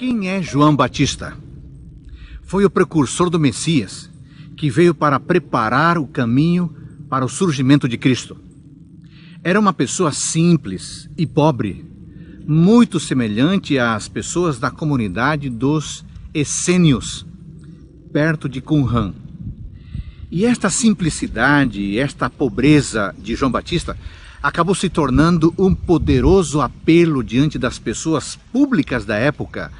Quem é João Batista? Foi o precursor do Messias, que veio para preparar o caminho para o surgimento de Cristo. Era uma pessoa simples e pobre, muito semelhante às pessoas da comunidade dos Essênios, perto de Qumran. E esta simplicidade, esta pobreza de João Batista acabou se tornando um poderoso apelo diante das pessoas públicas da época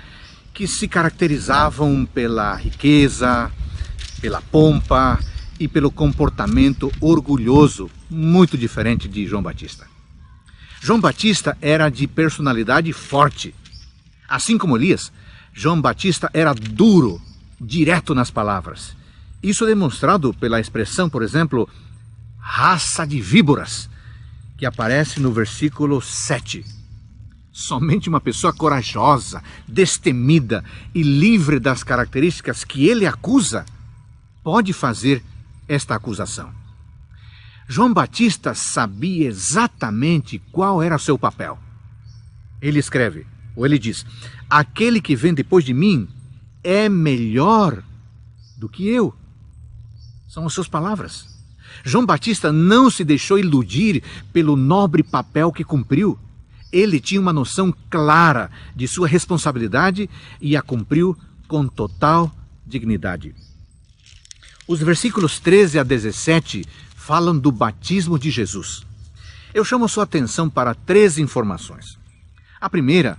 que se caracterizavam pela riqueza, pela pompa e pelo comportamento orgulhoso, muito diferente de João Batista. João Batista era de personalidade forte. Assim como Elias, João Batista era duro, direto nas palavras. Isso é demonstrado pela expressão, por exemplo, raça de víboras, que aparece no versículo 7. Somente uma pessoa corajosa, destemida e livre das características que ele acusa pode fazer esta acusação. João Batista sabia exatamente qual era seu papel. Ele escreve, ou ele diz: Aquele que vem depois de mim é melhor do que eu. São as suas palavras. João Batista não se deixou iludir pelo nobre papel que cumpriu. Ele tinha uma noção clara de sua responsabilidade e a cumpriu com total dignidade. Os versículos 13 a 17 falam do batismo de Jesus. Eu chamo sua atenção para três informações. A primeira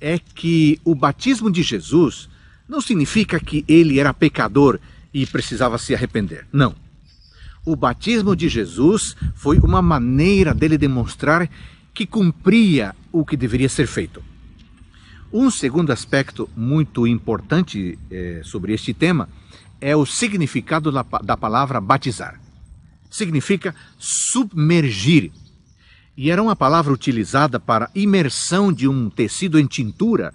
é que o batismo de Jesus não significa que ele era pecador e precisava se arrepender. Não. O batismo de Jesus foi uma maneira dele demonstrar que cumpria o que deveria ser feito. Um segundo aspecto muito importante eh, sobre este tema é o significado da, da palavra batizar. Significa submergir. E era uma palavra utilizada para imersão de um tecido em tintura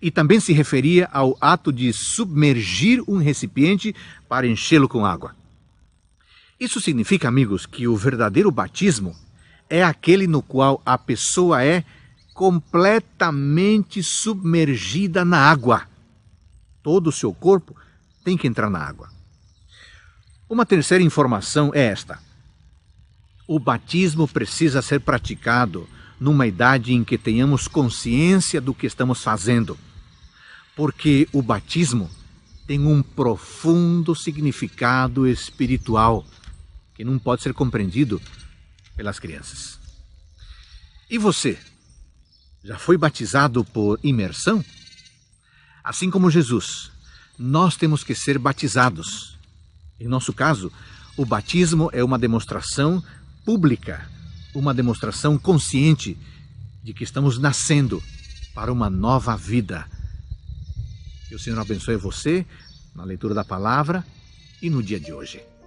e também se referia ao ato de submergir um recipiente para enchê-lo com água. Isso significa, amigos, que o verdadeiro batismo é aquele no qual a pessoa é completamente submergida na água. Todo o seu corpo tem que entrar na água. Uma terceira informação é esta. O batismo precisa ser praticado numa idade em que tenhamos consciência do que estamos fazendo, porque o batismo tem um profundo significado espiritual que não pode ser compreendido pelas crianças. E você? Já foi batizado por imersão? Assim como Jesus, nós temos que ser batizados. Em nosso caso, o batismo é uma demonstração pública, uma demonstração consciente de que estamos nascendo para uma nova vida. Que o Senhor abençoe você na leitura da palavra e no dia de hoje.